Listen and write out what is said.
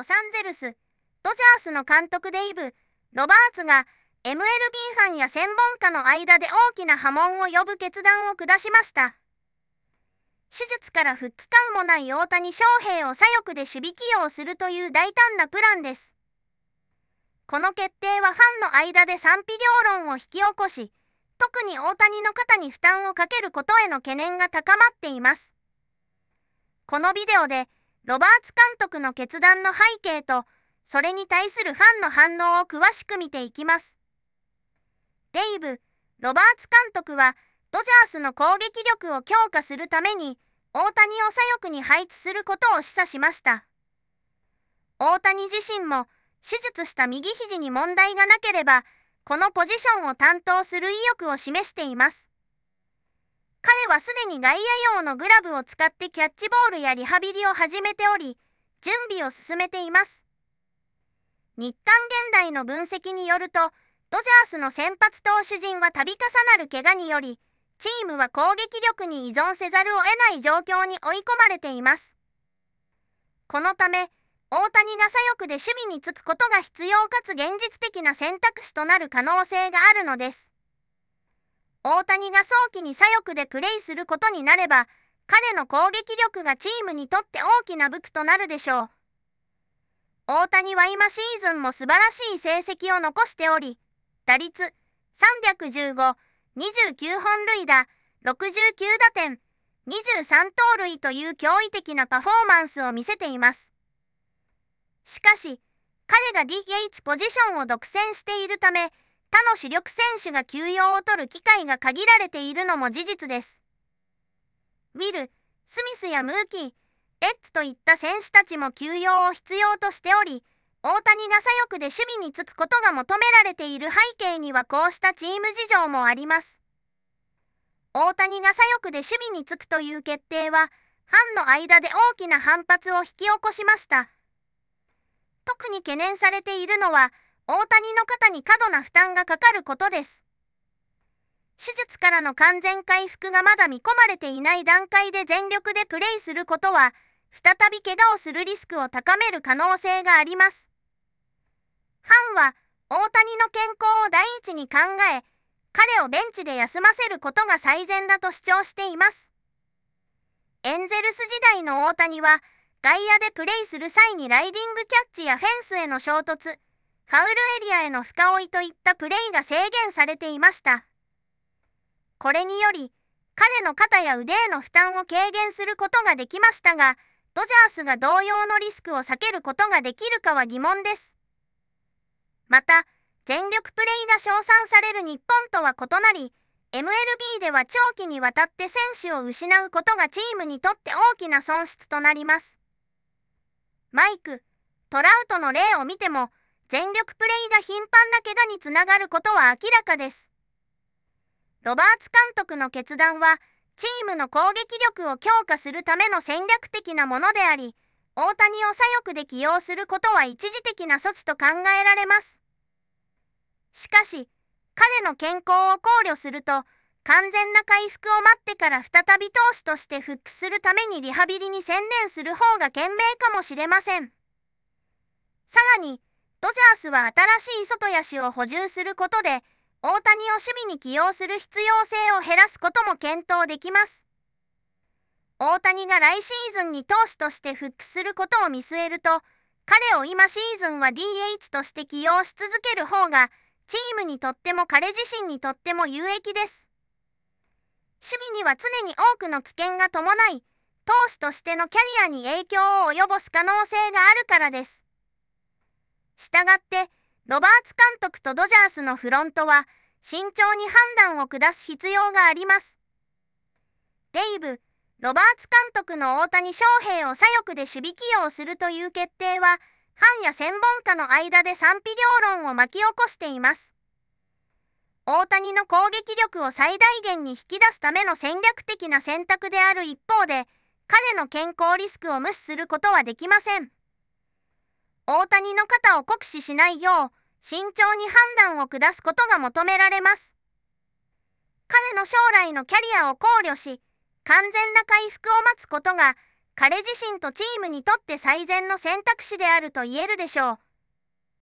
ロサンゼルス・ドジャースの監督デイブ・ロバーツが MLB ファンや専門家の間で大きな波紋を呼ぶ決断を下しました。手術から2日間もない大谷翔平を左翼で守備起用するという大胆なプランです。この決定はファンの間で賛否両論を引き起こし、特に大谷の肩に負担をかけることへの懸念が高まっています。このビデオで、ロバーツ監督の決断の背景と、それに対するファンの反応を詳しく見ていきます。デイブ・ロバーツ監督は、ドジャースの攻撃力を強化するために、大谷を左翼に配置することを示唆しました。大谷自身も、手術した右肘に問題がなければ、このポジションを担当する意欲を示しています。彼はすでに外野用のグラブを使ってキャッチボールやリハビリを始めており、準備を進めています。日刊現代の分析によると、ドジャースの先発投手陣は度重なる怪我により、チームは攻撃力に依存せざるを得ない状況に追い込まれています。このため、大谷が左翼で守備につくことが必要かつ現実的な選択肢となる可能性があるのです。大谷が早期に左翼でプレイすることになれば、彼の攻撃力がチームにとって大きな武器となるでしょう。大谷は今シーズンも素晴らしい成績を残しており、打率315、29本塁打、69打点、23盗塁という驚異的なパフォーマンスを見せています。しかし、彼が DH ポジションを独占しているため、他の主力選手が休養を取る機会が限られているのも事実です。ウィル、スミスやムーキー、エッツといった選手たちも休養を必要としており、大谷が左翼で守備につくことが求められている背景にはこうしたチーム事情もあります。大谷が左翼で守備につくという決定は、ファンの間で大きな反発を引き起こしました。特に懸念されているのは、大谷の肩に過度な負担がかかることです。手術からの完全回復がまだ見込まれていない段階で全力でプレイすることは、再び怪我をするリスクを高める可能性があります。ファンは、大谷の健康を第一に考え、彼をベンチで休ませることが最善だと主張しています。エンゼルス時代の大谷は、外野でプレイする際にライディングキャッチやフェンスへの衝突、ファウルエリアへの深追いといったプレイが制限されていました。これにより、彼の肩や腕への負担を軽減することができましたが、ドジャースが同様のリスクを避けることができるかは疑問です。また、全力プレイが称賛される日本とは異なり、MLB では長期にわたって選手を失うことがチームにとって大きな損失となります。マイク、トラウトの例を見ても、全力プレイが頻繁な怪我につながることは明らかです。ロバーツ監督の決断は、チームの攻撃力を強化するための戦略的なものであり、大谷を左翼で起用することは一時的な措置と考えられます。しかし、彼の健康を考慮すると、完全な回復を待ってから再び投手として復帰するためにリハビリに専念する方が賢明かもしれません。さらに、ドジャースは新しい外野手を補充することで、大谷を守備に起用する必要性を減らすことも検討できます。大谷が来シーズンに投手として復帰することを見据えると、彼を今シーズンは DH として起用し続ける方が、チームにとっても彼自身にとっても有益です。守備には常に多くの危険が伴い、投手としてのキャリアに影響を及ぼす可能性があるからです。したがって、ロバーツ監督とドジャースのフロントは、慎重に判断を下す必要があります。デイブ、ロバーツ監督の大谷翔平を左翼で守備起用するという決定は、ファンや専門家の間で賛否両論を巻き起こしています。大谷の攻撃力を最大限に引き出すための戦略的な選択である一方で、彼の健康リスクを無視することはできません。大谷の肩を酷使しないよう慎重に判断を下すことが求められます。彼の将来のキャリアを考慮し完全な回復を待つことが彼自身とチームにとって最善の選択肢であると言えるでしょう。